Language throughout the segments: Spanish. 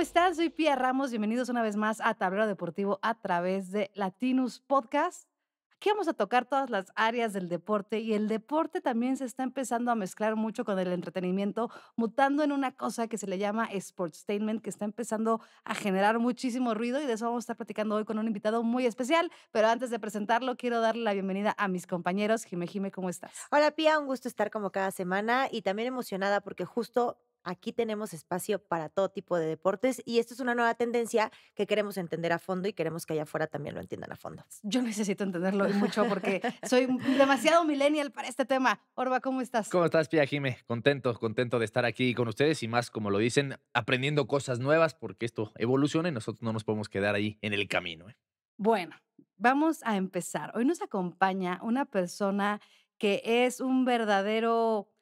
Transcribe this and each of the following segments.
¿cómo están? Soy Pia Ramos. Bienvenidos una vez más a Tablero Deportivo a través de Latinus Podcast. Aquí vamos a tocar todas las áreas del deporte y el deporte también se está empezando a mezclar mucho con el entretenimiento, mutando en una cosa que se le llama sportstainment, que está empezando a generar muchísimo ruido y de eso vamos a estar platicando hoy con un invitado muy especial. Pero antes de presentarlo, quiero darle la bienvenida a mis compañeros. Jime, Jime, ¿cómo estás? Hola, Pia, un gusto estar como cada semana y también emocionada porque justo Aquí tenemos espacio para todo tipo de deportes y esto es una nueva tendencia que queremos entender a fondo y queremos que allá afuera también lo entiendan a fondo. Yo necesito entenderlo mucho porque soy demasiado millennial para este tema. Orba, ¿cómo estás? ¿Cómo estás, Pia Jime? Contento, contento de estar aquí con ustedes y más, como lo dicen, aprendiendo cosas nuevas porque esto evoluciona y nosotros no nos podemos quedar ahí en el camino. ¿eh? Bueno, vamos a empezar. Hoy nos acompaña una persona que es un verdadero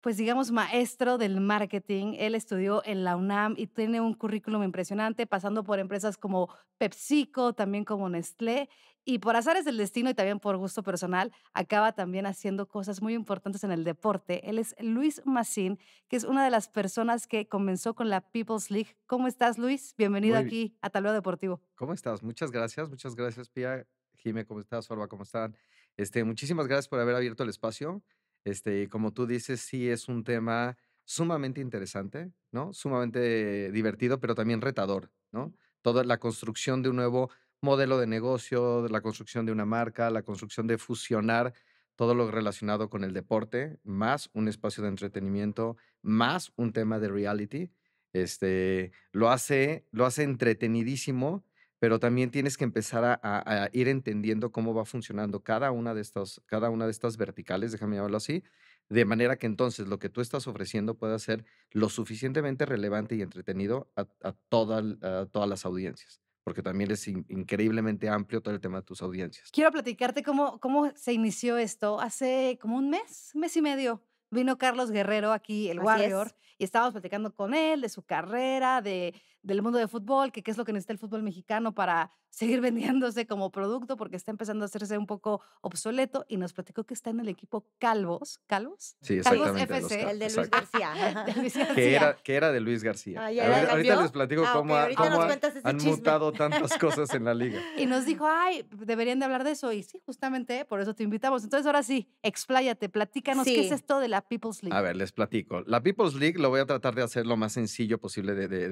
pues digamos, maestro del marketing. Él estudió en la UNAM y tiene un currículum impresionante, pasando por empresas como PepsiCo, también como Nestlé. Y por azares del destino y también por gusto personal, acaba también haciendo cosas muy importantes en el deporte. Él es Luis Massin, que es una de las personas que comenzó con la People's League. ¿Cómo estás, Luis? Bienvenido aquí a Talueo Deportivo. ¿Cómo estás? Muchas gracias, muchas gracias, Pia. Jime, ¿cómo estás? Orba, ¿cómo están? Este, muchísimas gracias por haber abierto el espacio. Este, como tú dices, sí es un tema sumamente interesante, ¿no? Sumamente divertido, pero también retador, ¿no? Toda la construcción de un nuevo modelo de negocio, la construcción de una marca, la construcción de fusionar todo lo relacionado con el deporte, más un espacio de entretenimiento, más un tema de reality, este, lo hace, lo hace entretenidísimo, pero también tienes que empezar a, ir entendiendo cómo va funcionando cada una de estas, cada una de estas verticales, déjame llamarlo así, de manera que entonces lo que tú estás ofreciendo pueda ser lo suficientemente relevante y entretenido a, todas las audiencias porque también es increíblemente amplio todo el tema de tus audiencias. Quiero platicarte cómo, cómo se inició esto. Hace como un mes, mes y medio, vino Carlos Guerrero aquí, el Warrior, y estábamos platicando con él de su carrera, de, del mundo de fútbol, que qué es lo que necesita el fútbol mexicano para seguir vendiéndose como producto, porque está empezando a hacerse un poco obsoleto, y nos platicó que está en el equipo Calvos, ¿Calvos? Sí, el de Luis García. Que, era, de Luis García. Ah, ahorita, les platico ah, cómo, cómo han mutado tantas cosas en la liga. Y nos dijo, ay, deberían de hablar de eso, y sí, justamente por eso te invitamos. Entonces, ahora sí, expláyate, platícanos qué es esto de la People's League. A ver, les platico. La People's League lo voy a tratar de hacer lo más sencillo posible de, de,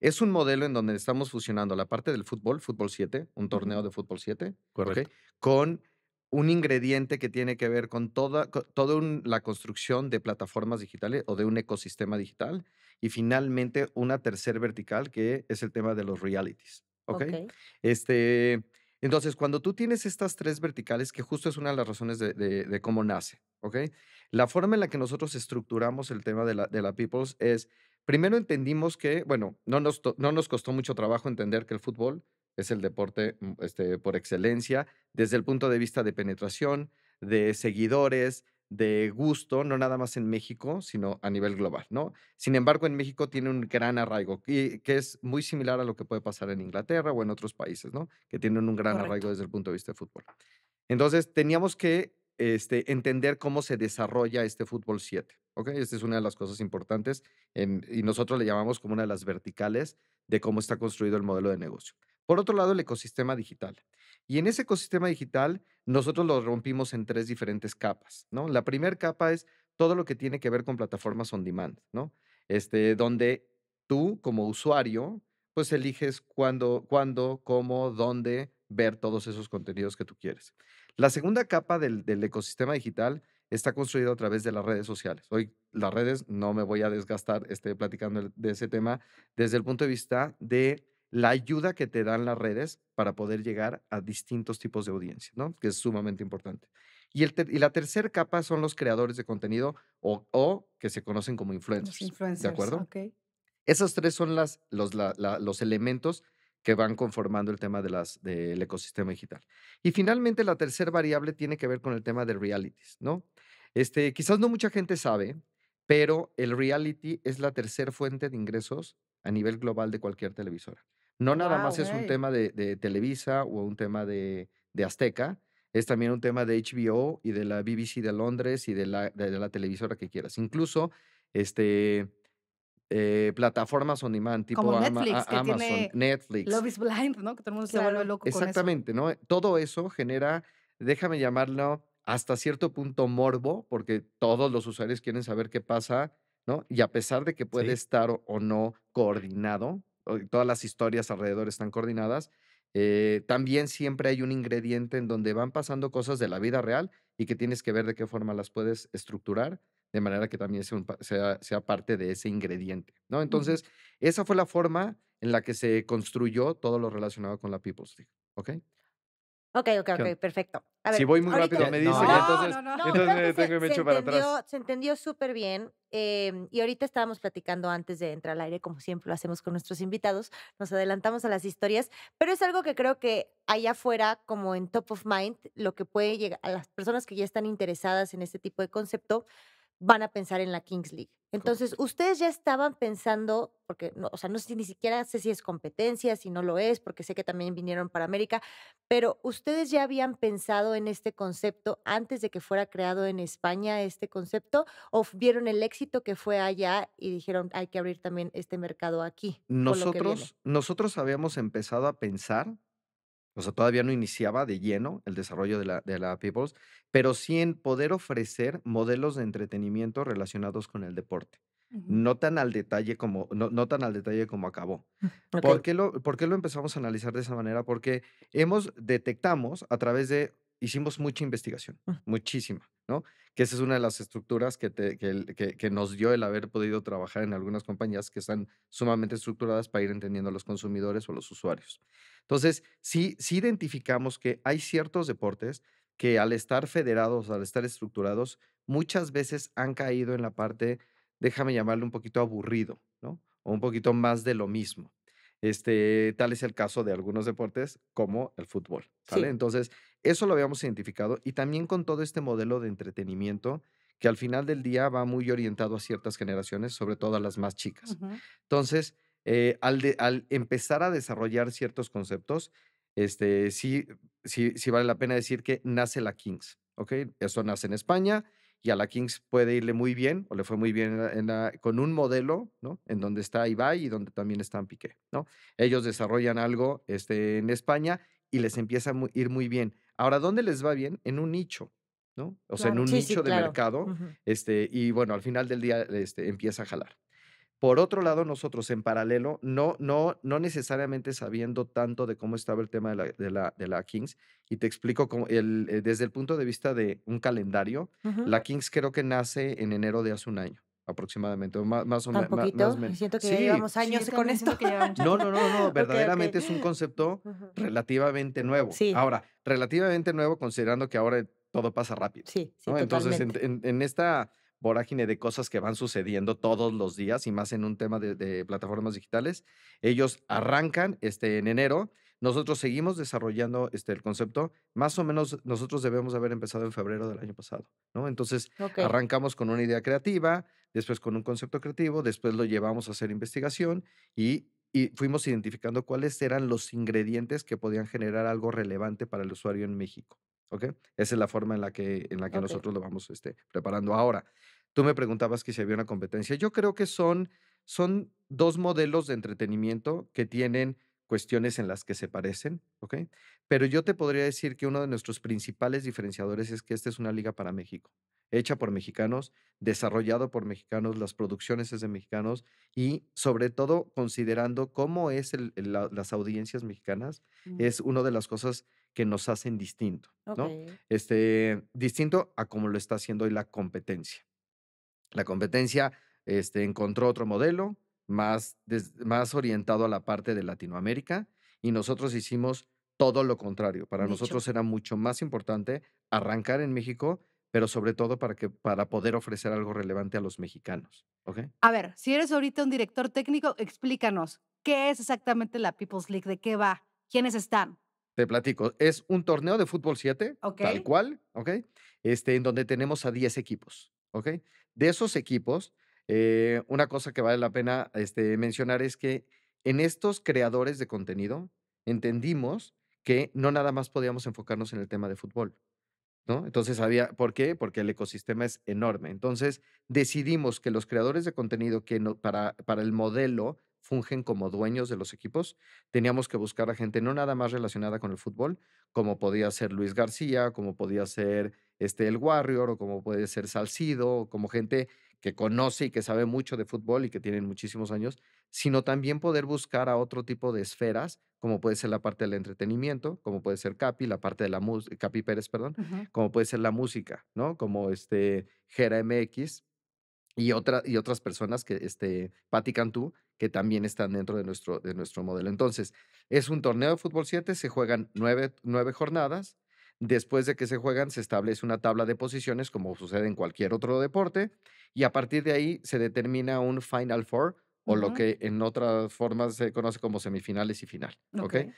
es un modelo en donde estamos fusionando la parte del fútbol, fútbol 7, un torneo de fútbol 7, con un ingrediente que tiene que ver con toda, la construcción de plataformas digitales o de un ecosistema digital. Y finalmente, una tercer vertical que es el tema de los realities. Este, entonces, cuando tú tienes estas tres verticales, que justo es una de las razones de, cómo nace, La forma en la que nosotros estructuramos el tema de la, de la Peoples es primero entendimos que, bueno, no nos, no nos costó mucho trabajo entender que el fútbol es el deporte mm, este, por excelencia desde el punto de vista de penetración, de seguidores, de gusto, no nada más en México, sino a nivel global, ¿no? Sin embargo, en México tiene un gran arraigo, que, que es muy similar a lo que puede pasar en Inglaterra o en otros países, ¿no? Que tienen un gran arraigo desde el punto de vista del fútbol. Entonces, teníamos que este, entender cómo se desarrolla este fútbol 7. Esta es una de las cosas importantes y nosotros le llamamos como una de las verticales de cómo está construido el modelo de negocio. Por otro lado, el ecosistema digital. Y en ese ecosistema digital, nosotros lo rompimos en tres diferentes capas, La primera capa es todo lo que tiene que ver con plataformas on demand, ¿no? Este, donde tú como usuario, pues eliges cuándo, cuándo, cómo, dónde ver todos esos contenidos que tú quieres. La segunda capa del, del ecosistema digital está construido a través de las redes sociales. Hoy las redes, no me voy a desgastar este platicando de ese tema, desde el punto de vista de la ayuda que te dan las redes para poder llegar a distintos tipos de audiencias, ¿no? Que es sumamente importante. Y, el y la tercera capa son los creadores de contenido o, o que se conocen como influencers. Los influencers ¿De acuerdo? Esos tres son las, los, la, los elementos que van conformando el tema del ecosistema digital. Y finalmente, la tercera variable tiene que ver con el tema de realities, ¿no? Este, quizás no mucha gente sabe, pero el reality es la tercera fuente de ingresos a nivel global de cualquier televisora. No nada más es un tema de, Televisa o un tema de, Azteca, es también un tema de HBO y de la BBC de Londres y de la, de, la televisora que quieras. Incluso este, eh, plataformas on demand tipo Netflix, Amazon, Netflix. Love is Blind, ¿no? Que todo el mundo se vuelve loco. Exactamente, con eso. ¿no? Todo eso genera, déjame llamarlo, hasta cierto punto morbo, porque todos los usuarios quieren saber qué pasa, ¿no? Y a pesar de que puede estar o no coordinado, todas las historias alrededor están coordinadas, eh, también siempre hay un ingrediente en donde van pasando cosas de la vida real y que tienes que ver de qué forma las puedes estructurar de manera que también sea, parte de ese ingrediente, ¿no? Entonces, esa fue la forma en la que se construyó todo lo relacionado con la People's League, ¿ok? Ok, ok, ok, perfecto. si voy muy rápido, me dice, entonces, no, no, Se entendió súper bien em, y ahorita estábamos platicando antes de entrar al aire, como siempre lo hacemos con nuestros invitados, nos adelantamos a las historias, pero es algo que creo que allá afuera, como en top of mind, lo que puede llegar a las personas que ya están interesadas en este tipo de concepto, van a pensar en la Kings League. Entonces, ustedes ya estaban pensando, porque, no, o sea, no sé ni siquiera sé si es competencia, si no lo es, porque sé que también vinieron para América, pero ustedes ya habían pensado en este concepto antes de que fuera creado en España este concepto, o vieron el éxito que fue allá y dijeron, hay que abrir también este mercado aquí. Nosotros, nosotros habíamos empezado a pensar o sea, todavía no iniciaba de lleno el desarrollo de la, de Peoples, pero sí en poder ofrecer modelos de entretenimiento relacionados con el deporte. No tan al detalle como, no, tan al detalle como acabó. Mm, ¿Por, qué lo, ¿Por qué lo empezamos a analizar de esa manera? Porque hemos, detectamos a través de, hicimos mucha investigación, mm. muchísima, ¿no? que esa es una de las estructuras que, que, nos dio el haber podido trabajar en algunas compañías que están sumamente estructuradas para ir entendiendo a los consumidores o los usuarios. Entonces, sí, sí identificamos que hay ciertos deportes que al estar federados, al estar estructurados, muchas veces han caído en la parte, déjame llamarle un poquito aburrido, ¿no? O un poquito más de lo mismo. Este, tal es el caso de algunos deportes como el fútbol, ¿sale? Entonces, eso lo habíamos identificado y también con todo este modelo de entretenimiento que al final del día va muy orientado a ciertas generaciones, sobre todo a las más chicas. Entonces, eh, al, empezar a desarrollar ciertos conceptos, este, sí, sí, vale la pena decir que nace la Kings, ¿ok? Eso nace en España y a la Kings puede irle muy bien, o le fue muy bien con un modelo, ¿no? En donde está Ibai y donde también está Piqué, ¿no? Ellos desarrollan algo este, en España y les empieza a ir muy bien. Ahora, ¿dónde les va bien? En un nicho, ¿no? O sea, en un nicho de mercado, este, y bueno, al final del día este, empieza a jalar. Por otro lado, nosotros en paralelo, no, no, no necesariamente sabiendo tanto de cómo estaba el tema de la, de la, Kings, y te explico como el, eh, desde el punto de vista de un calendario, la Kings creo que nace en enero de hace un año aproximadamente, más, o menos. siento que llevamos años con esto. no, no, no, no, verdaderamente es un concepto relativamente nuevo. Sí. Ahora, relativamente nuevo considerando que ahora todo pasa rápido. Sí, sí Entonces, en, esta vorágine de cosas que van sucediendo todos los días y más en un tema de, plataformas digitales, ellos arrancan este, en enero nosotros seguimos desarrollando este, el concepto. Más o menos nosotros debemos haber empezado en febrero del año pasado, ¿no? Entonces arrancamos con una idea creativa, después con un concepto creativo, después lo llevamos a hacer investigación y, fuimos identificando cuáles eran los ingredientes que podían generar algo relevante para el usuario en México, ¿ok? Esa es la forma en la que, en la que nosotros lo vamos este, preparando ahora. Tú me preguntabas que si había una competencia. Yo creo que son, son dos modelos de entretenimiento que tienen cuestiones en las que se parecen, ¿ok? Pero yo te podría decir que uno de nuestros principales diferenciadores es que esta es una liga para México, hecha por mexicanos, desarrollado por mexicanos, las producciones es de mexicanos y sobre todo considerando cómo es las audiencias mexicanas, mm. es una de las cosas que nos hacen distinto, ¿no? Este, distinto a cómo lo está haciendo hoy la competencia. La competencia este, encontró otro modelo, más, más orientado a la parte de Latinoamérica y nosotros hicimos todo lo contrario. Para nosotros era mucho más importante arrancar en México pero sobre todo para, que, para poder ofrecer algo relevante a los mexicanos. ¿okay? A ver, si eres ahorita un director técnico, explícanos, ¿qué es exactamente la People's League? ¿De qué va? ¿Quiénes están? Te platico, es un torneo de fútbol 7, tal cual, ¿ok? Este, en donde tenemos a 10 equipos, ¿ok? De esos equipos, eh, una cosa que vale la pena este, mencionar es que en estos creadores de contenido entendimos que no nada más podíamos enfocarnos en el tema de fútbol. ¿No? Entonces había, ¿por qué? Porque el ecosistema es enorme. Entonces decidimos que los creadores de contenido que para, para el modelo fungen como dueños de los equipos, teníamos que buscar a gente no nada más relacionada con el fútbol, como podía ser Luis García, como podía ser este, el Warrior, o como puede ser Salcido, como gente que conoce y que sabe mucho de fútbol y que tienen muchísimos años, sino también poder buscar a otro tipo de esferas, como puede ser la parte del entretenimiento, como puede ser Capi, la parte de la música, eh, Capi Pérez, perdón, como puede ser la música, ¿no? Como este Gera MX y, otra, y otras personas que, este, Patti Cantú, que también están dentro de nuestro, de nuestro modelo. Entonces, es un torneo de fútbol 7, se juegan nueve, nueve jornadas, Después de que se juegan, se establece una tabla de posiciones, como sucede en cualquier otro deporte, y a partir de ahí se determina un Final Four, o lo que en otras formas se conoce como semifinales y final.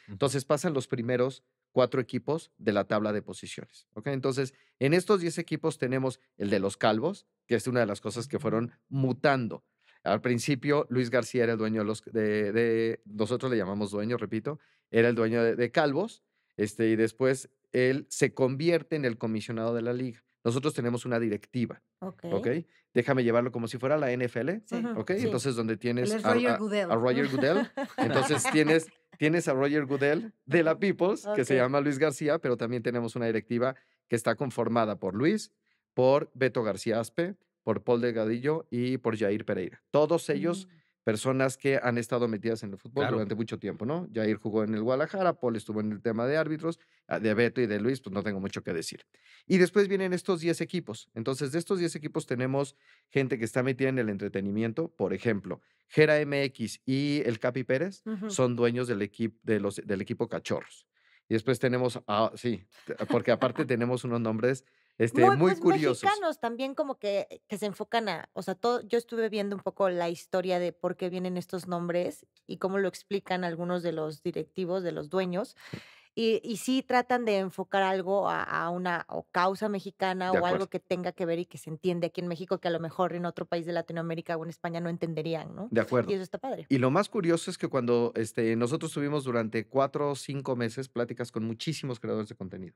Entonces pasan los primeros cuatro equipos de la tabla de posiciones. Entonces, en estos diez equipos tenemos el de los calvos, que es una de las cosas que fueron mutando. Al principio, Luis García era el dueño de los... De, nosotros le llamamos dueño, repito, era el dueño de, de calvos, este, y después él se convierte en el comisionado de la liga. Nosotros tenemos una directiva. Ok. okay? Déjame llevarlo como si fuera la NFL. Sí. Ok. Entonces, donde tienes a, Roger Goodell. Entonces, tienes, tienes a Roger Goodell de la Peoples, que se llama Luis García, pero también tenemos una directiva que está conformada por Luis, por Beto García Aspe, por Paul Delgadillo y por Jair Pereira. Todos ellos. Mm personas que han estado metidas en el fútbol durante mucho tiempo, ¿no? Jair jugó en el Guadalajara, Paul estuvo en el tema de árbitros, ah, de Beto y de Luis, pues no tengo mucho que decir. Y después vienen estos 10 equipos. Entonces, de estos 10 equipos tenemos gente que está metida en el entretenimiento, por ejemplo, Gera MX y el Capi Pérez son dueños del, equipo de los, del equipo Cachorros. Y después tenemos, ah, sí, porque aparte tenemos unos nombres este, muy, pues, curiosos. mexicanos también como que, se enfocan a, o sea, todo, yo estuve viendo un poco la historia de por qué vienen estos nombres y cómo lo explican algunos de los directivos, de los dueños y, sí tratan de enfocar algo a, una o causa mexicana o algo que tenga que ver y que se entiende aquí en México que a lo mejor en otro país de Latinoamérica o en España no entenderían, ¿no? De acuerdo. Y eso está padre. Y lo más curioso es que cuando este, nosotros tuvimos durante cuatro o cinco meses pláticas con muchísimos creadores de contenido.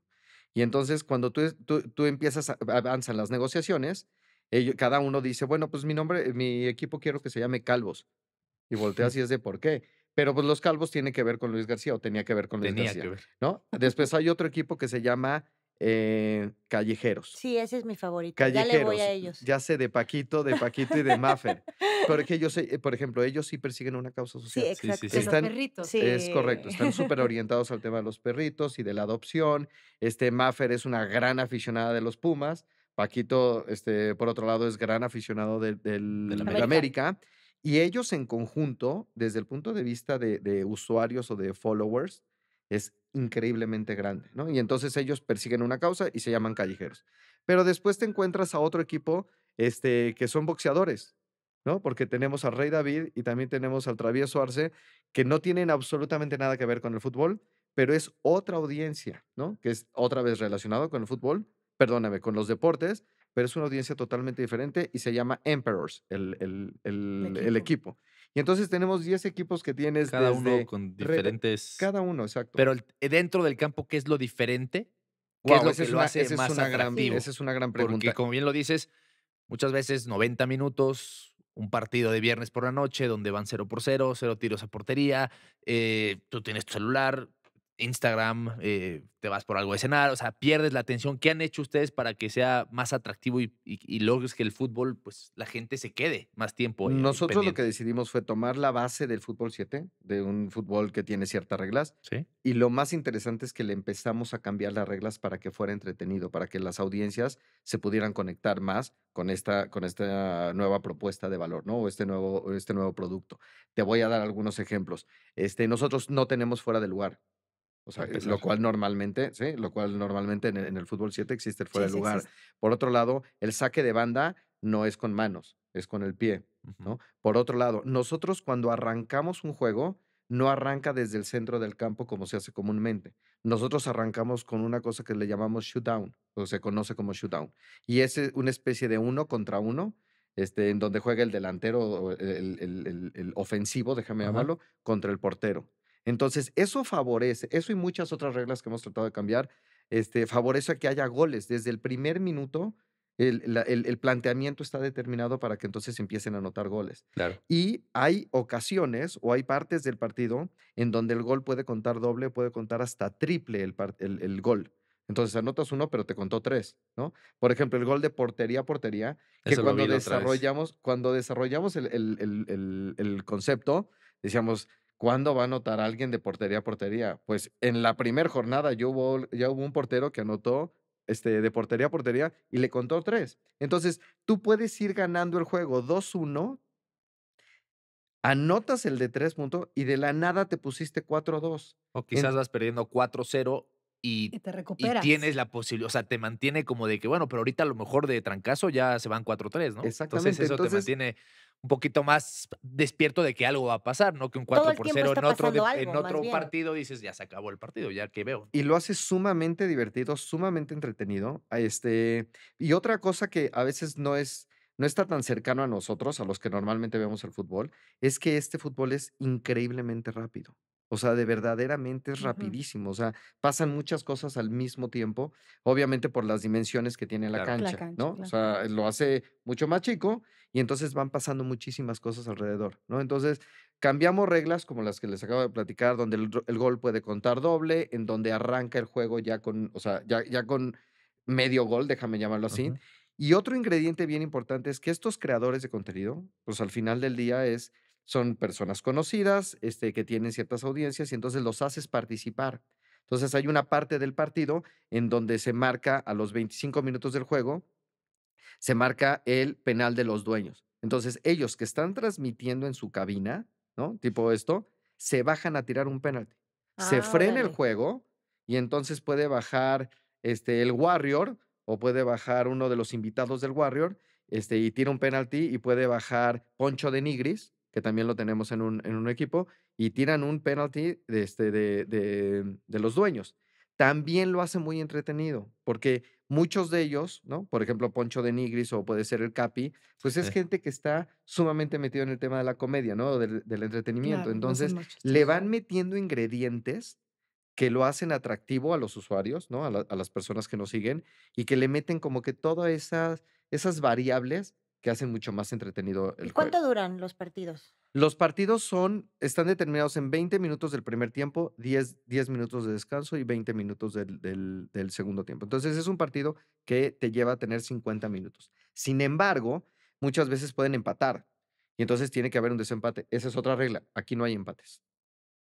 Y entonces cuando tú, tú, empiezas, avanzan las negociaciones, cada uno dice, bueno, pues mi nombre, mi equipo quiero que se llame Calvos. Y volteas y es de por qué pero pues los calvos tiene que ver con Luis García o tenía que ver con Luis García. ¿no? Después hay otro equipo que se llama eh, Callejeros. Sí, ese es mi favorito. Callejeros. Ya le voy a ellos. Ya sé de Paquito, de Paquito y de Maffer. Porque ellos, por ejemplo, ellos sí persiguen una causa social. Sí, exacto. Sí, perritos. Es correcto. Están súper orientados al tema de los perritos y de la adopción. Este Maffer es una gran aficionada de los Pumas. Paquito, este, por otro lado, es gran aficionado del de, América. Y ellos en conjunto, desde el punto de vista de, usuarios o de followers, es increíblemente grande, ¿no? Y entonces ellos persiguen una causa y se llaman callejeros. Pero después te encuentras a otro equipo este, que son boxeadores, ¿no? Porque tenemos al Rey David y también tenemos al Travieso Arce, que no tienen absolutamente nada que ver con el fútbol, pero es otra audiencia, ¿no? Que es otra vez relacionado con el fútbol, perdóname, con los deportes, pero es una audiencia totalmente diferente y se llama Emperors, el, el, el, equipo. Y entonces tenemos 10 equipos que tienes. Cada uno con diferentes. Cada uno, exacto. Pero eh, dentro del campo, ¿qué es lo diferente? ¿Qué es lo que lo hace más es esa es una gran pregunta. Porque, como bien lo dices, muchas veces 90 minutos, un partido de viernes por la noche donde van 0 por 0, cero tiros a portería, eh, tú tienes tu celular, Instagram, eh, te vas por algo de cenar, o sea, pierdes la atención. ¿Qué han hecho ustedes para que sea más atractivo y, logres que el fútbol, pues la gente se quede más tiempo? Eh, nosotros lo que decidimos fue tomar la base del fútbol 7, de un fútbol que tiene ciertas reglas. Y lo más interesante es que le empezamos a cambiar las reglas para que fuera entretenido, para que las audiencias se pudieran conectar más con esta, con esta nueva propuesta de valor, ¿no? O este nuevo, este nuevo producto. Te voy a dar algunos ejemplos. Este, nosotros no tenemos fuera de lugar. O sea, eh, lo cual normalmente, sí, lo cual normalmente en el, fútbol 7 existe fuera de lugar. Por otro lado, el saque de banda no es con manos, es con el pie, Por otro lado, nosotros cuando arrancamos un juego, no arranca desde el centro del campo como se hace comúnmente. Nosotros arrancamos con una cosa que le llamamos shoot-down, o se conoce como shoot-down. Y es eh, una especie de uno contra uno, este, en donde juega el delantero, eh, el, ofensivo, déjame llamarlo, contra el portero. Entonces, eso favorece, eso y muchas otras reglas que hemos tratado de cambiar, este, favorece a que haya goles. Desde el primer minuto, el, planteamiento está determinado para que entonces empiecen a anotar goles. Y hay ocasiones o hay partes del partido en donde el gol puede contar doble, puede contar hasta triple el, gol. Entonces anotas uno, pero te contó tres, ¿no? Por ejemplo, el gol de portería a portería, que cuando desarrollamos, cuando desarrollamos el, concepto, decíamos, ¿Cuándo va a anotar alguien de portería a portería? Pues en la primera jornada ya hubo un portero que anotó este, de portería a portería y le contó tres. Entonces, tú puedes ir ganando el juego 2-1, anotas el de tres puntos y de la nada te pusiste 4-2. O quizás vas perdiendo 4-0 y, y, tienes la posibilidad, o sea, te mantiene como de que, bueno, pero ahorita a lo mejor de trancazo ya se van 4-3, ¿no? Exactamente. Entonces eso te mantiene un poquito más despierto de que algo va a pasar, ¿no? Que un 4 por 0 en otro, en otro partido dices, ya se acabó el partido, ya que veo. Y lo hace sumamente divertido, sumamente entretenido. Este, y otra cosa que a veces no es no está tan cercano a nosotros, a los que normalmente vemos el fútbol, es que este fútbol es increíblemente rápido. O sea, de verdaderamente es rapidísimo. O sea, pasan muchas cosas al mismo tiempo, obviamente por las dimensiones que tiene la, cancha, ¿no? O sea, lo hace mucho más chico y entonces van pasando muchísimas cosas alrededor, ¿no? Entonces, cambiamos reglas como las que les acabo de platicar, donde el, gol puede contar doble, en donde arranca el juego ya con, o sea, ya, con medio gol, déjame llamarlo así. Y otro ingrediente bien importante es que estos creadores de contenido, pues al final del día es son personas conocidas, este, que tienen ciertas audiencias y entonces los haces participar. Entonces hay una parte del partido en donde se marca a los 25 minutos del juego, se marca el penal de los dueños. Entonces ellos que están transmitiendo en su cabina, ¿no? Tipo esto, se bajan a tirar un penalti. se ah, frena el juego y entonces puede bajar este, el Warrior o puede bajar uno de los invitados del Warrior este, y tira un penalti y puede bajar Poncho de Nigris que también lo tenemos en un, en un equipo, y tiran un penalty de, este, de, los dueños. También lo hace muy entretenido, porque muchos de ellos, ¿no? Por ejemplo, Poncho de Nigris o puede ser el Capi, pues es gente que está sumamente metido en el tema de la comedia, ¿no? Del, entretenimiento. Entonces, le van metiendo ingredientes que lo hacen atractivo a los usuarios, ¿no? A, las personas que nos siguen y que le meten como que todas esas, esas variables que hacen mucho más entretenido el ¿Y cuánto duran los partidos? Los partidos son, están determinados en 20 minutos del primer tiempo, 10, 10 minutos de descanso y 20 minutos del, del, segundo tiempo. Entonces es un partido que te lleva a tener 50 minutos. Sin embargo, muchas veces pueden empatar y entonces tiene que haber un desempate. Esa es otra regla. Aquí no hay empates.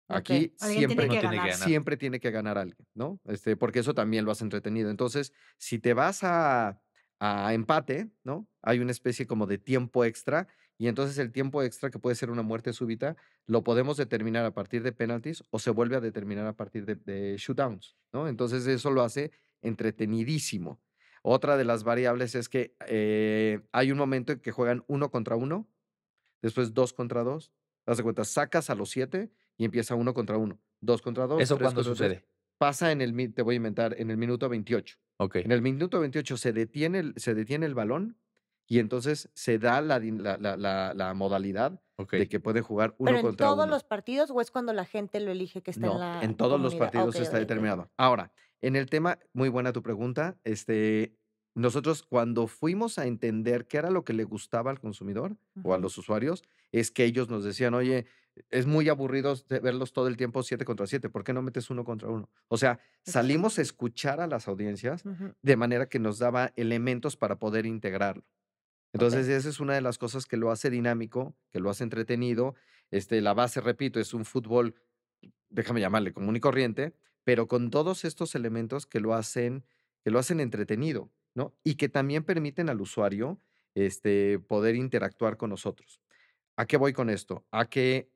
Aquí siempre, tiene que ganar. siempre tiene que ganar alguien, ¿no? Este, porque eso también lo has entretenido. Entonces, si te vas a a empate, ¿no? Hay una especie como de tiempo extra y entonces el tiempo extra que puede ser una muerte súbita lo podemos determinar a partir de penalties o se vuelve a determinar a partir de, shootdowns, ¿no? Entonces eso lo hace entretenidísimo. Otra de las variables es que eh, hay un momento en que juegan uno contra uno, después dos contra dos, das de cuenta, sacas a los siete y empieza uno contra uno, dos contra dos. ¿Eso cuándo sucede? Pasa en el, te voy a inventar, en el minuto 28. En el minuto 28 se detiene el, se detiene el balón y entonces se da la, modalidad de que puede jugar uno contra ¿Pero en todos los partidos o es cuando la gente lo elige que está en la en todos los partidos está determinado. Ahora, en el tema, muy buena tu pregunta, este, nosotros cuando fuimos a entender qué era lo que le gustaba al consumidor o a los usuarios, es que ellos nos decían, oye, es muy aburrido verlos todo el tiempo siete contra siete. ¿Por qué no metes uno contra uno? O sea, salimos a escuchar a las audiencias de manera que nos daba elementos para poder integrarlo. Entonces, esa es una de las cosas que lo hace dinámico, que lo hace entretenido. Este, la base, repito, es un fútbol, déjame llamarle común y corriente, pero con todos estos elementos que lo hacen, que lo hacen entretenido, ¿no? Y que también permiten al usuario este, poder interactuar con nosotros. ¿A qué voy con esto? A que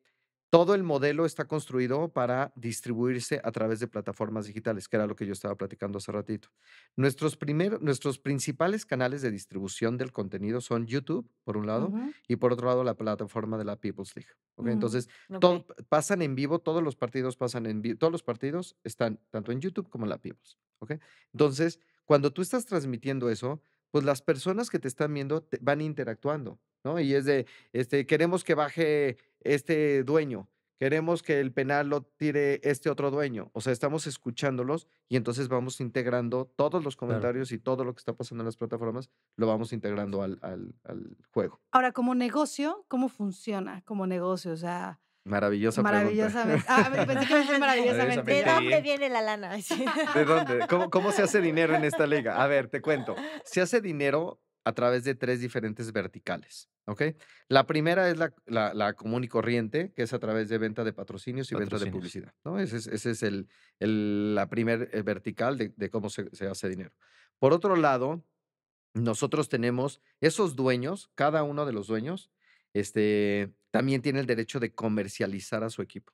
todo el modelo está construido para distribuirse a través de plataformas digitales, que era lo que yo estaba platicando hace ratito. Nuestros, nuestros principales canales de distribución del contenido son YouTube, por un lado, y por otro lado la plataforma de la People's League. Mm, Entonces, pasan en vivo, todos los partidos pasan en vivo, todos los partidos están tanto en YouTube como en la People's. ¿okay? Entonces, cuando tú estás transmitiendo eso, pues las personas que te están viendo te van interactuando. Y es de, este, queremos que baje este dueño, queremos que el penal lo tire este otro dueño. O sea, estamos escuchándolos y entonces vamos integrando todos los comentarios y todo lo que está pasando en las plataformas, lo vamos integrando al, al, juego. Ahora, como negocio, ¿cómo funciona como negocio? O sea... Maravillosa maravillosamente. Ah, maravillosamente. ¿De dónde viene la lana? ¿De dónde? ¿Cómo, ¿Cómo se hace dinero en esta liga? A ver, te cuento. Se hace dinero a través de tres diferentes verticales. ¿ok? La primera es la, común y corriente, que es a través de venta de patrocinios y venta de publicidad. ¿no? Ese es, el, la primer eh, vertical de, cómo se, hace dinero. Por otro lado, nosotros tenemos esos dueños, cada uno de los dueños, este, también tiene el derecho de comercializar a su equipo.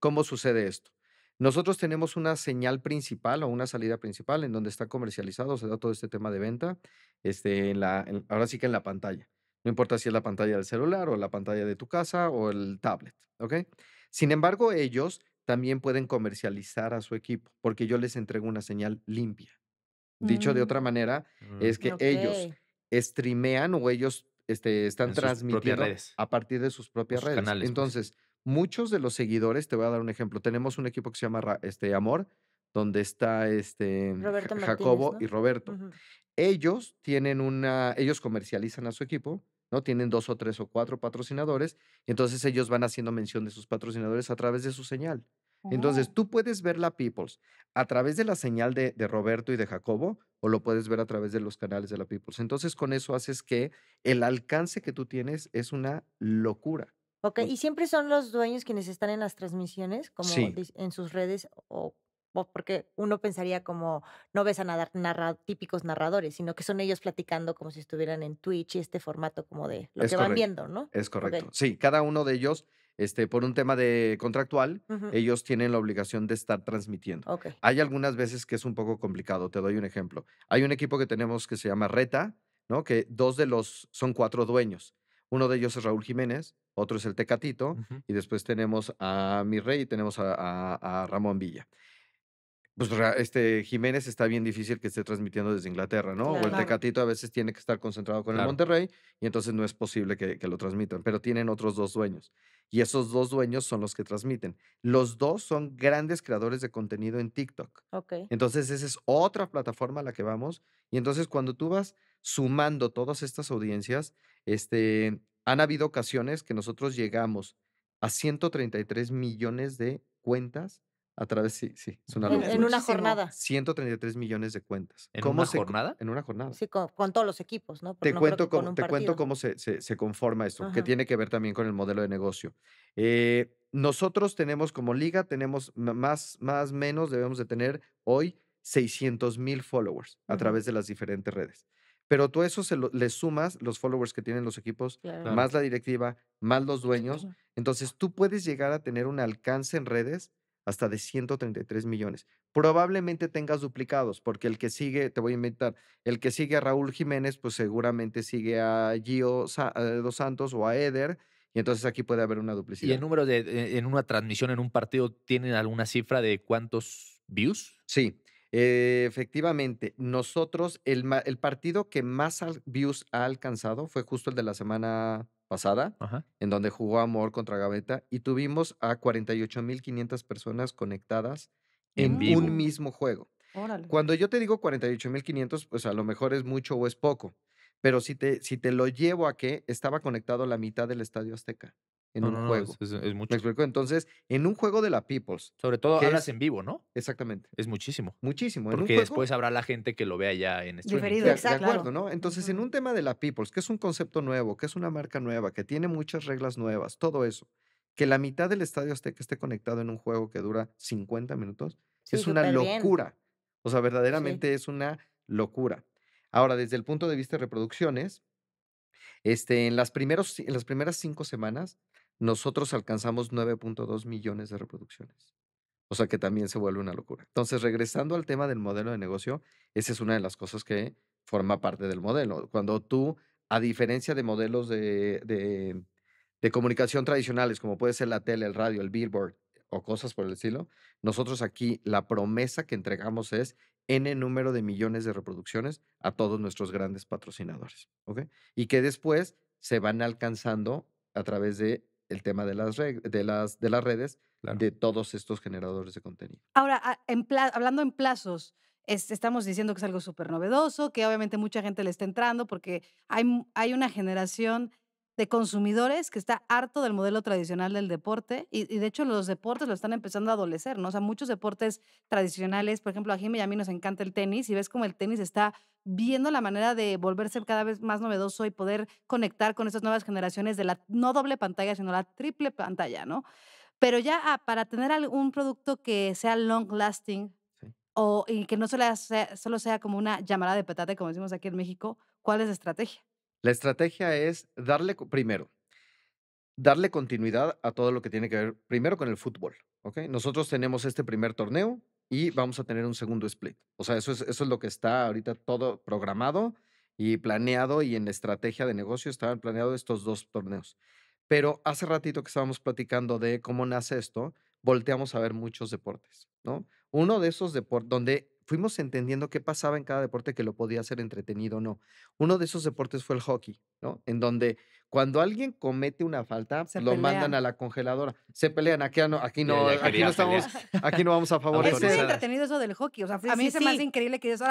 ¿Cómo sucede esto? Nosotros tenemos una señal principal o una salida principal en donde está comercializado, se da todo este tema de venta, este, en la, ahora sí que en la pantalla. No importa si es la pantalla del celular o la pantalla de tu casa o el tablet, ¿ok? Sin embargo, ellos también pueden comercializar a su equipo porque yo les entrego una señal limpia. Dicho de mm. otra manera, mm. es que ellos streamean o ellos este, están transmitiendo a partir de sus propias redes. Pues. Entonces, muchos de los seguidores, te voy a dar un ejemplo, tenemos un equipo que se llama este, Amor, donde está este Jacobo y Roberto. Ellos tienen una, ellos comercializan a su equipo, ¿no? Tienen dos o tres o cuatro patrocinadores, y entonces ellos van haciendo mención de sus patrocinadores a través de su señal. Entonces, oh. tú puedes ver la Peoples a través de la señal de, de Roberto y de Jacobo o lo puedes ver a través de los canales de la Peoples. Entonces, con eso haces que el alcance que tú tienes es una locura. Ok, pues ¿y siempre son los dueños quienes están en las transmisiones, como en sus redes o porque uno pensaría como no ves a nadar, típicos narradores, sino que son ellos platicando como si estuvieran en Twitch y este formato como de lo que van viendo, ¿no? Es correcto. Sí, cada uno de ellos, este, por un tema de contractual, ellos tienen la obligación de estar transmitiendo. Hay algunas veces que es un poco complicado. Te doy un ejemplo. Hay un equipo que tenemos que se llama Reta, ¿no? Que dos de los son cuatro dueños. Uno de ellos es Raúl Jiménez, otro es el Tecatito, y después tenemos a rey y tenemos a, Ramón Villa. Pues este Jiménez está bien difícil que esté transmitiendo desde Inglaterra, ¿no? O el Tecatito a veces tiene que estar concentrado con el Monterrey y entonces no es posible que, que lo transmitan, pero tienen otros dos dueños. Y esos dos dueños son los que transmiten. Los dos son grandes creadores de contenido en TikTok. Okay. Entonces esa es otra plataforma a la que vamos. Y entonces cuando tú vas sumando todas estas audiencias, este, han habido ocasiones que nosotros llegamos a 133 millones de cuentas a través, sí, sí, es una en, en, una jornada. 133 millones de cuentas. ¿En ¿Cómo una se, jornada? En una jornada. Sí, con, todos los equipos, ¿no? te cuento, cómo, te cuento cómo se, se, conforma esto, que tiene que ver también con el modelo de negocio. Eh, nosotros tenemos como liga, tenemos más, más menos, debemos de tener hoy 600 mil followers a través de las diferentes redes. Pero tú eso le sumas los followers que tienen los equipos, más la directiva, más los dueños. Entonces tú puedes llegar a tener un alcance en redes hasta de 133 millones. Probablemente tengas duplicados, porque el que sigue, te voy a inventar, el que sigue a Raúl Jiménez, pues seguramente sigue a Gio eh, Dos Santos o a Eder, y entonces aquí puede haber una duplicidad. ¿Y el número de, en una transmisión, en un partido, tienen alguna cifra de cuántos views? Sí, eh, efectivamente, nosotros, el, partido que más views ha alcanzado fue justo el de la semana pasada, en donde jugó Amor contra Gaveta y tuvimos a 48.500 personas conectadas en, un mismo juego. Cuando yo te digo 48.500, pues a lo mejor es mucho o es poco, pero si te, si te lo llevo a que estaba conectado la mitad del Estadio Azteca en un juego. es, mucho. ¿Me explico? Entonces, en un juego de la Peoples. Sobre todo hablas en vivo, ¿no? Exactamente. Es muchísimo. Muchísimo. Porque después habrá la gente que lo vea ya en streaming. Diferido, exacto. De acuerdo, ¿no? Entonces, en un tema de la Peoples, que es un concepto nuevo, que es una marca nueva, que tiene muchas reglas nuevas, todo eso, que la mitad del estadio que esté conectado en un juego que dura 50 minutos, es una locura. O sea, verdaderamente es una locura. Ahora, desde el punto de vista de reproducciones, este, en, las primeros, en las primeras cinco semanas, nosotros alcanzamos 9.2 millones de reproducciones. O sea que también se vuelve una locura. Entonces, regresando al tema del modelo de negocio, esa es una de las cosas que forma parte del modelo. Cuando tú, a diferencia de modelos de, comunicación tradicionales, como puede ser la tele, el radio, el billboard o cosas por el estilo, nosotros aquí la promesa que entregamos es n número de millones de reproducciones a todos nuestros grandes patrocinadores. ¿Ok? Y que después se van alcanzando a través de el tema de las, de las, de las redes de todos estos generadores de contenido. Ahora, hablando en plazos, estamos diciendo que es algo súper novedoso, que obviamente mucha gente le está entrando porque hay, hay una generación de consumidores que está harto del modelo tradicional del deporte y, de hecho los deportes lo están empezando a adolecer, ¿no? O sea, muchos deportes tradicionales, por ejemplo, a Jimmy y a mí nos encanta el tenis y ves como el tenis está viendo la manera de volverse cada vez más novedoso y poder conectar con estas nuevas generaciones de la no doble pantalla, sino la triple pantalla, ¿no? Pero ya ah, para tener algún producto que sea long lasting o y que no solo sea, solo sea como una llamada de petate, como decimos aquí en México, ¿cuál es la estrategia? La estrategia es darle, primero, darle continuidad a todo lo que tiene que ver primero con el fútbol. Nosotros tenemos este primer torneo y vamos a tener un segundo split. O sea, eso es, eso es lo que está ahorita todo programado y planeado y en la estrategia de negocio estaban planeados estos dos torneos. Pero hace ratito que estábamos platicando de cómo nace esto, volteamos a ver muchos deportes, ¿no? Uno de esos deportes donde fuimos entendiendo qué pasaba en cada deporte que lo podía hacer entretenido o no. Uno de esos deportes fue el hockey, ¿no? En donde cuando alguien comete una falta, lo mandan a la congeladora. Se pelean, aquí no, aquí no, estamos, aquí no vamos a favorecer. Es entretenido eso del hockey. O sea, a mí se me hace increíble que se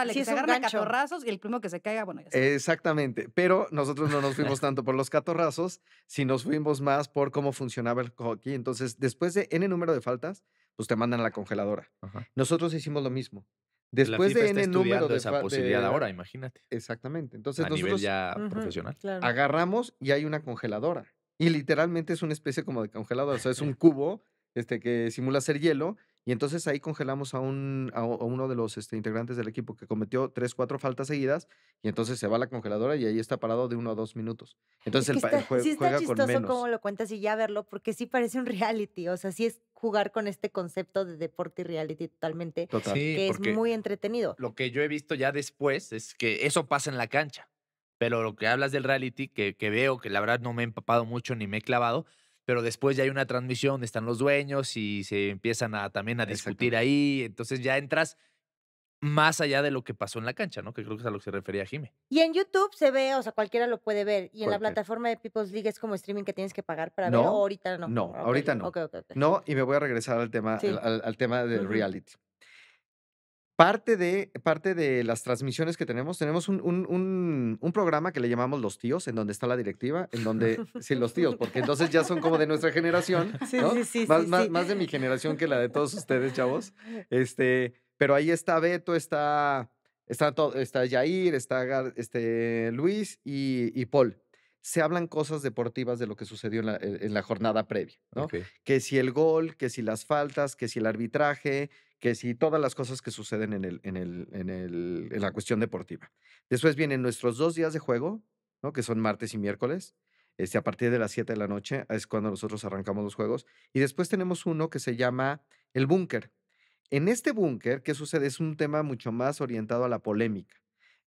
catorrazos y el primo que se caiga, bueno, ya Exactamente. Pero nosotros no nos fuimos tanto por los catorrazos, sino fuimos más por cómo funcionaba el hockey. Entonces, después de N número de faltas, pues te mandan a la congeladora. Nosotros hicimos lo mismo. Después de N número de esa posibilidad ahora, imagínate. Exactamente. Entonces, a nosotros nivel ya profesional. Agarramos y hay una congeladora. Y literalmente es una especie como de congeladora, o sea, es un cubo este que simula ser hielo y entonces ahí congelamos a, un, a uno de los este, integrantes del equipo que cometió tres, cuatro faltas seguidas y entonces se va a la congeladora y ahí está parado de uno a dos minutos. Entonces el el, está, sí está chistoso con cómo lo cuentas y ya verlo porque sí parece un reality, o sea, sí es jugar con este concepto de deporte y reality totalmente, Total. que es muy entretenido. Lo que yo he visto ya después es que eso pasa en la cancha, pero lo que hablas del reality que, que veo, que la verdad no me he empapado mucho ni me he clavado, pero después ya hay una transmisión donde están los dueños y se empiezan a, también a discutir ahí, entonces ya entras más allá de lo que pasó en la cancha, ¿no? Que creo que es a lo que se refería Jime. Y en YouTube se ve, o sea, cualquiera lo puede ver. Y en la plataforma de People's League es como streaming que tienes que pagar para ver. ¿O ahorita no. No, ahorita no. no, y me voy a regresar al tema, al, tema del reality parte de, parte de las transmisiones que tenemos, tenemos un, un, programa que le llamamos Los Tíos, en donde está la directiva, en donde, sí, los tíos, porque entonces ya son como de nuestra generación, sí, sí, sí, más, de mi generación que la de todos ustedes, chavos. Este, pero ahí está Beto, está, está, todo, está está este, Luis y, y Paul se hablan cosas deportivas de lo que sucedió en la, jornada previa, Que si el gol, que si las faltas, que si el arbitraje, que si todas las cosas que suceden en, la cuestión deportiva. Después vienen nuestros dos días de juego, ¿no? Que son martes y miércoles. Este, a partir de las 7 de la noche es cuando nosotros arrancamos los juegos. Y después tenemos uno que se llama el búnker. En este búnker, ¿qué sucede? Es un tema mucho más orientado a la polémica.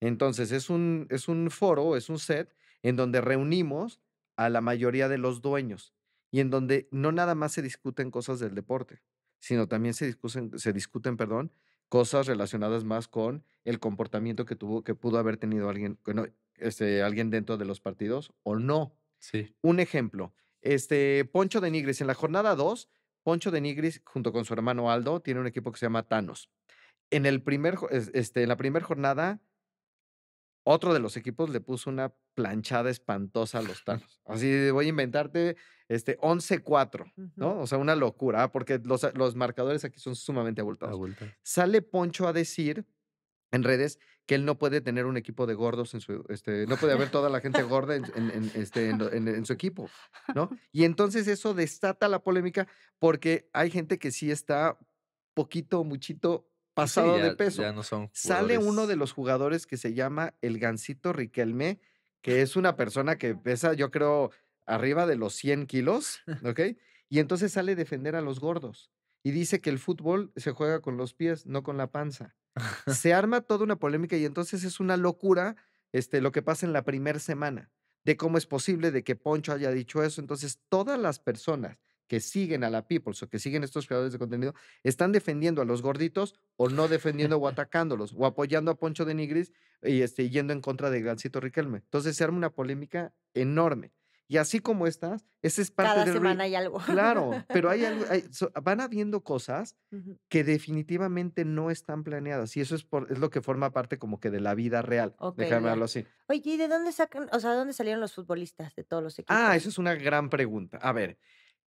Entonces, es un foro, es un set en donde reunimos a la mayoría de los dueños y en donde no nada más se discuten cosas del deporte, sino también se discuten, se discuten perdón, cosas relacionadas más con el comportamiento que tuvo, que pudo haber tenido alguien, este, alguien dentro de los partidos o no. Sí. Un ejemplo, este Poncho de Nigris, en la jornada 2, Poncho de Nigris, junto con su hermano Aldo, tiene un equipo que se llama Thanos. En, el primer, este, en la primera jornada otro de los equipos le puso una planchada espantosa a los Thanos. Así voy a inventarte este 11-4, ¿no? O sea, una locura, ah, porque ah, los, marcadores aquí son sumamente abultados. Sale Poncho a decir en redes que él no puede tener un equipo de gordos en su, este, no puede haber toda la gente gorda en, este, en, su equipo, ¿no? Y entonces eso destata la polémica porque hay gente que sí está poquito, muchito pasado de peso. no Sale uno de los jugadores que se llama el Gancito Riquelme, que es una persona que pesa, yo creo, arriba de los 100 kilos, ¿ok? Y entonces sale a defender a los gordos y dice que el fútbol se juega con los pies, no con la panza. se arma toda una polémica y entonces es una locura este, lo que pasa en la primera semana, de cómo es posible de que Poncho haya dicho eso. Entonces todas las personas que siguen a la People o que siguen estos creadores de contenido, ¿están defendiendo a los gorditos o no defendiendo o atacándolos o apoyando a Poncho de Nigris y este, yendo en contra de Grancito Riquelme? Entonces se arma una polémica enorme. Y así como estás ese es parte Cada semana hay algo. Claro, pero hay van habiendo cosas que definitivamente no están planeadas y eso es, por, es lo que forma parte como que de la vida real. déjame hablarlo así. Oye, ¿y de dónde sacan, o sea, dónde salieron los futbolistas de todos los ah, equipos? Ah, eso es una gran pregunta. A ver,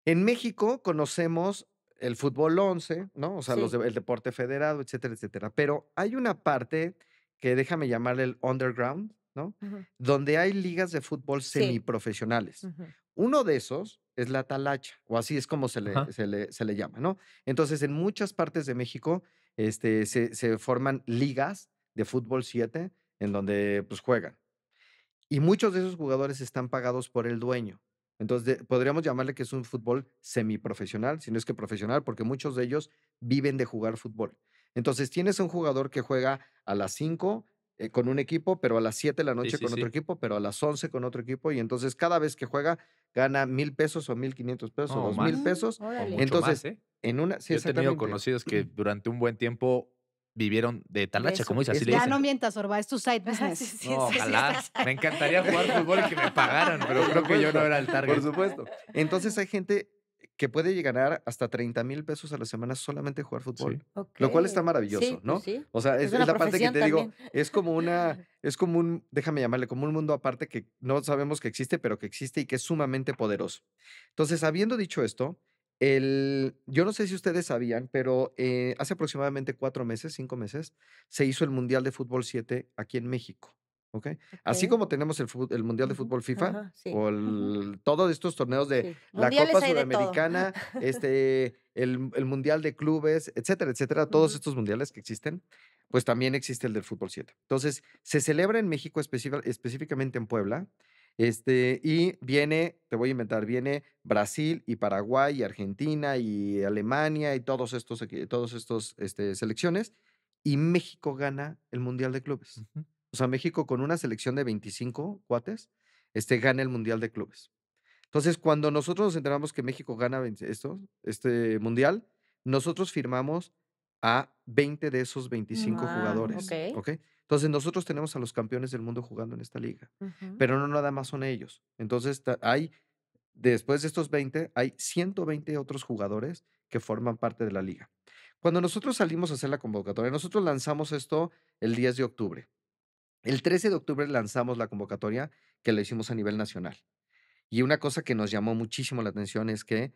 en México conocemos el fútbol 11, ¿no? O sea, el deporte federado, etcétera, etcétera. Pero hay una parte que déjame llamarle el underground, ¿no? Donde hay ligas de fútbol semiprofesionales. Uno de esos es la talacha, o así es como se le, se le, se le llama, ¿no? Entonces, en muchas partes de México este, se, forman ligas de fútbol 7 en donde pues juegan. Y muchos de esos jugadores están pagados por el dueño. Entonces, podríamos llamarle que es un fútbol semiprofesional, si no es que profesional, porque muchos de ellos viven de jugar fútbol. Entonces, tienes un jugador que juega a las 5 eh, con un equipo, pero a las 7 de la noche con otro equipo, pero a las 11 con otro equipo, y entonces cada vez que juega gana mil pesos o mil quinientos pesos o dos mil ah, pesos. entonces, ¿eh? en una... Yo he tenido conocidos que durante un buen tiempo vivieron de talacha, como dice, así le Ya no mientas, Orba, es tu site. ojalá. Me encantaría jugar fútbol y que me pagaran, pero creo que yo no era el target. Por supuesto. Entonces hay gente que puede ganar hasta 30 mil pesos a la semana solamente jugar fútbol. Lo cual está maravilloso, ¿no? Pues o sea, es, la parte que te digo, es como una, es como un, déjame llamarle, como un mundo aparte que no sabemos que existe, pero que existe y que es sumamente poderoso. Entonces, habiendo dicho esto, el, yo no sé si ustedes sabían, pero eh, hace aproximadamente cuatro meses, cinco meses, se hizo el Mundial de Fútbol 7 aquí en México. Así como tenemos el, Mundial de Fútbol FIFA o todos estos torneos de la Copa Sudamericana, este, el, Mundial de Clubes, etcétera, etcétera, todos estos mundiales que existen, pues también existe el del Fútbol 7. Entonces, se celebra en México específicamente en Puebla este, y viene, te voy a inventar, viene Brasil y Paraguay y Argentina y Alemania y todos estos, todos estos este, selecciones. Y México gana el Mundial de Clubes. O sea, México con una selección de 25 cuates, este, gana el Mundial de Clubes. Entonces, cuando nosotros nos enteramos que México gana esto, este Mundial, nosotros firmamos a 20 de esos 25 ah, jugadores. ok. Entonces nosotros tenemos a los campeones del mundo jugando en esta liga, pero no nada más son ellos. Entonces hay, después de estos 20, hay 120 otros jugadores que forman parte de la liga. Cuando nosotros salimos a hacer la convocatoria, nosotros lanzamos esto el 10 de octubre. El 13 de octubre lanzamos la convocatoria que la hicimos a nivel nacional. Y una cosa que nos llamó muchísimo la atención es que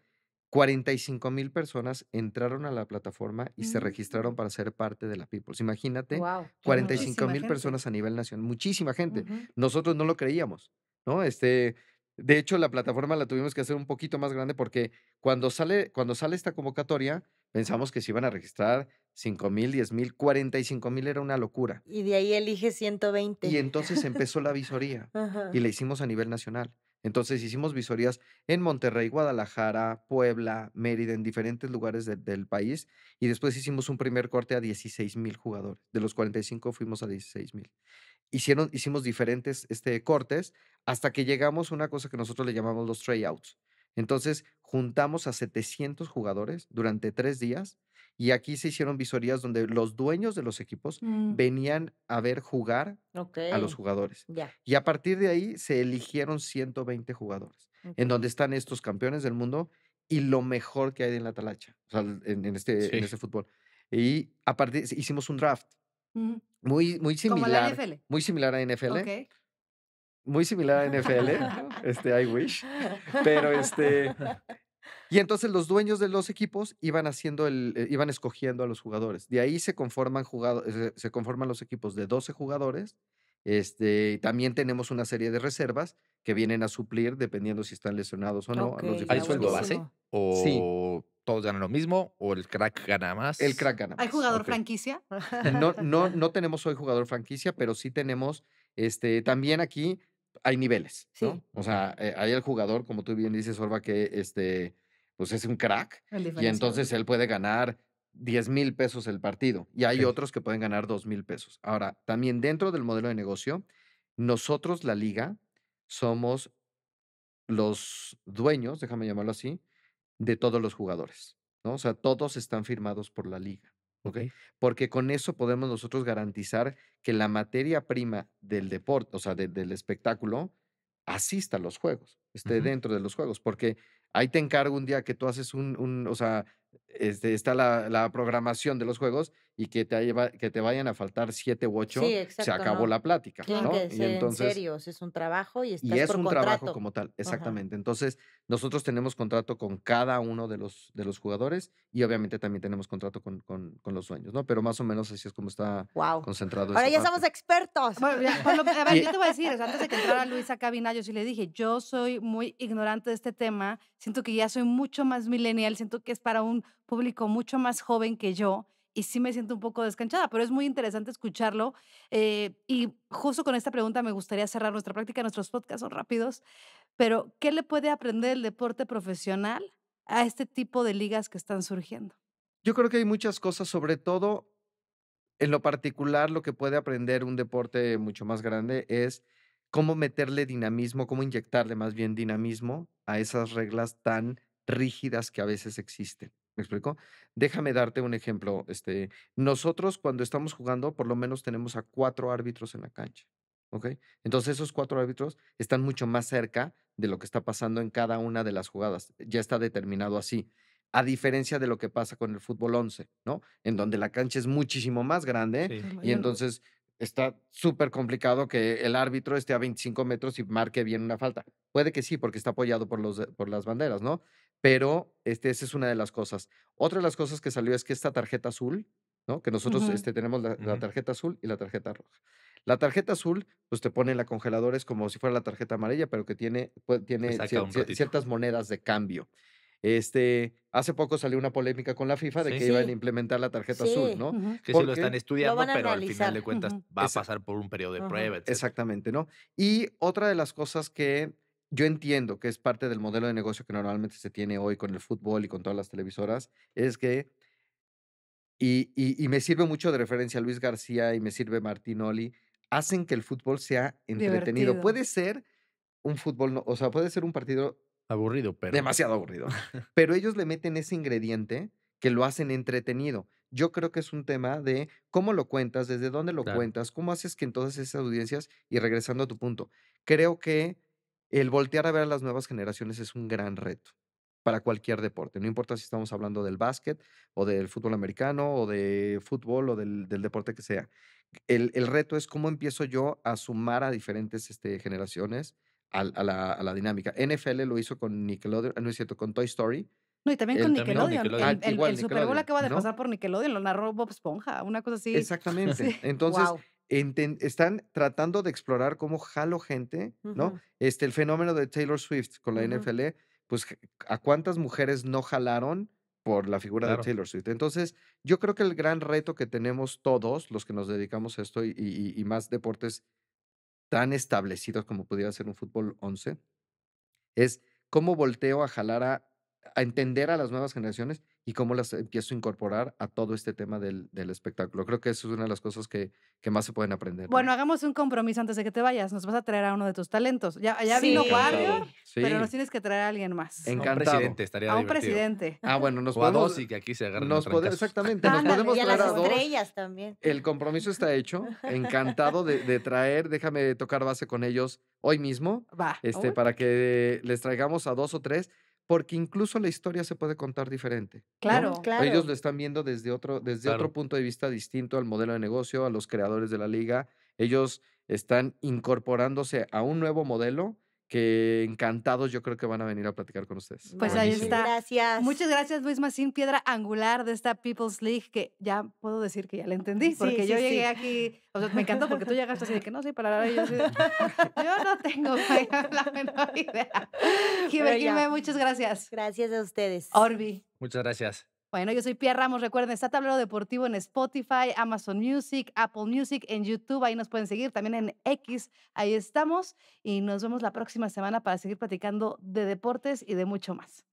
45 mil personas entraron a la plataforma y se mm. registraron para ser parte de la Peoples. Imagínate, 45 mil personas a nivel nacional, muchísima gente. Nosotros no lo creíamos, ¿no? Este, de hecho, la plataforma la tuvimos que hacer un poquito más grande porque cuando sale, cuando sale esta convocatoria, pensamos que se iban a registrar 5 mil, 10 mil, 45 mil era una locura. Y de ahí elige 120. Y entonces empezó la visoría y la hicimos a nivel nacional. Entonces hicimos visorías en Monterrey, Guadalajara, Puebla, Mérida, en diferentes lugares del país. Y después hicimos un primer corte a 16 mil jugadores. De los 45 fuimos a 16 mil. Hicieron, hicimos diferentes este, cortes hasta que llegamos a una cosa que nosotros le llamamos los tryouts. Entonces juntamos a 700 jugadores durante tres días y aquí se hicieron visorías donde los dueños de los equipos mm. venían a ver jugar a los jugadores. Y a partir de ahí se eligieron 120 jugadores, en donde están estos campeones del mundo y lo mejor que hay en la talacha, en, este, en fútbol. Y a partir, hicimos un draft mm. muy, muy similar. Muy similar a NFL. muy similar a NFL, este, I wish, pero este, Y entonces los dueños de los equipos iban haciendo el, eh, iban escogiendo a los jugadores. De ahí se conforman, jugado, eh, se conforman los equipos de 12 jugadores. Este, también tenemos una serie de reservas que vienen a suplir, dependiendo si están lesionados o no. ¿Hay sueldo base? ¿O todos ganan lo mismo? ¿O el crack gana más? El crack gana más. ¿Hay jugador franquicia? No, no, no tenemos hoy jugador franquicia, pero sí tenemos este, también aquí hay niveles, ¿no? O sea, eh, hay el jugador, como tú bien dices, Orba, que este, pues es un crack. Y entonces él puede ganar 10 mil pesos el partido y hay otros que pueden ganar 2 mil pesos. Ahora, también dentro del modelo de negocio, nosotros, la liga, somos los dueños, déjame llamarlo así, de todos los jugadores. ¿no? O sea, todos están firmados por la liga. Porque con eso podemos nosotros garantizar que la materia prima del deporte, o sea, del espectáculo, asista a los juegos, esté dentro de los juegos, porque Ahí te encargo un día que tú haces un, un o sea, este, está la, la, programación de los juegos y que te, que te vayan a faltar siete u ocho, se acabó la plática. ¿no? entonces, en serio, es un trabajo y, estás y es un trabajo como tal, exactamente. Entonces, nosotros tenemos contrato con cada uno de los, de los jugadores y obviamente también tenemos contrato con, con, los sueños, ¿no? Pero más o menos así es como está wow. concentrado. Ahora ya somos expertos. Bueno, a ver, yo te voy a decir, antes de que entrara Luisa cabina, yo sí le dije, yo soy muy ignorante de este tema, siento que ya soy mucho más millennial, siento que es para un público mucho más joven que yo y sí me siento un poco descanchada, pero es muy interesante escucharlo. Eh, y justo con esta pregunta me gustaría cerrar nuestra práctica, nuestros podcasts son rápidos, pero ¿qué le puede aprender el deporte profesional a este tipo de ligas que están surgiendo? Yo creo que hay muchas cosas, sobre todo en lo particular, lo que puede aprender un deporte mucho más grande es cómo meterle dinamismo, cómo inyectarle más bien dinamismo a esas reglas tan rígidas que a veces existen. ¿Me explico? Déjame darte un ejemplo. Este, nosotros cuando estamos jugando, por lo menos tenemos a cuatro árbitros en la cancha. ¿Ok? Entonces esos cuatro árbitros están mucho más cerca de lo que está pasando en cada una de las jugadas. Ya está determinado así. A diferencia de lo que pasa con el fútbol 11, ¿no? En donde la cancha es muchísimo más grande y entonces está súper complicado que el árbitro esté a 25 metros y marque bien una falta. Puede que sí, porque está apoyado por, los, por las banderas, ¿no? pero este, esa es una de las cosas. Otra de las cosas que salió es que esta tarjeta azul, ¿no? Que nosotros este, tenemos la, tarjeta azul y la tarjeta roja. La tarjeta azul, pues te pone la congeladora, es como si fuera la tarjeta amarilla, pero que tiene, tiene ciertas monedas de cambio. Este, hace poco salió una polémica con la FIFA de que iban a implementar la tarjeta azul, ¿no? Que sí lo están estudiando, pero al final de cuentas va a pasar por un periodo de prueba. Exactamente, ¿no? Y otra de las cosas que yo entiendo que es parte del modelo de negocio que normalmente se tiene hoy con el fútbol y con todas las televisoras, es que, y, y, me sirve mucho de referencia Luis García y me sirve Martinoli, hacen que el fútbol sea entretenido. Puede ser un fútbol, o sea, puede ser un partido... Aburrido, pero... Demasiado aburrido. pero ellos le meten ese ingrediente que lo hacen entretenido. Yo creo que es un tema de cómo lo cuentas, desde dónde lo cuentas, cómo haces que en todas esas audiencias, y regresando a tu punto, creo que el voltear a ver a las nuevas generaciones es un gran reto para cualquier deporte. No importa si estamos hablando del básquet o del fútbol americano o de fútbol o del, deporte que sea. El, reto es cómo empiezo yo a sumar a diferentes este, generaciones a, la, dinámica. NFL lo hizo con Nickelodeon, no es cierto, con Toy Story. No, y también con Nickelodeon. Ah, el, Super Bowl acaba de pasar por Nickelodeon, lo narró Bob Esponja, una cosa así. Exactamente. Entonces, están tratando de explorar cómo jalo gente, ¿no? Este, el fenómeno de Taylor Swift con la NFL, pues a cuántas mujeres no jalaron por la figura de Taylor Swift. Entonces, yo creo que el gran reto que tenemos todos los que nos dedicamos a esto y, más deportes tan establecidos como pudiera ser un fútbol 11, es cómo volteo a jalar a entender a las nuevas generaciones y cómo las empiezo a incorporar a todo este tema del, espectáculo. Creo que eso es una de las cosas que, más se pueden aprender. Bueno, hagamos un compromiso antes de que te vayas. Nos vas a traer a uno de tus talentos. Ya, vino pero nos tienes que traer a alguien más. Encantado. A un presidente, estaría A un presidente. Ah, bueno, nos podemos... dos y que aquí se agarren Exactamente, nos podemos y a las a estrellas también. El compromiso está hecho. Encantado de, traer, déjame tocar base con ellos hoy mismo. Va. Este, para que les traigamos a dos o tres porque incluso la historia se puede contar diferente. Claro, claro. Ellos lo están viendo desde otro, desde otro punto de vista distinto al modelo de negocio, a los creadores de la liga. Ellos están incorporándose a un nuevo modelo que encantados yo creo que van a venir a platicar con ustedes. Pues ahí está. Gracias. Muchas gracias Luis Macín, piedra angular de esta People's League, que ya puedo decir que ya la entendí, porque yo llegué aquí, o sea, me encantó porque tú llegaste así de que no sé para yo, así yo no tengo la menor idea. Jiménez, muchas gracias. Gracias a ustedes. Orbi. Muchas gracias. Bueno, yo soy Pia Ramos. Recuerden, está Tablero Deportivo en Spotify, Amazon Music, Apple Music, en YouTube. Ahí nos pueden seguir. También en X. Ahí estamos. Y nos vemos la próxima semana para seguir platicando de deportes y de mucho más.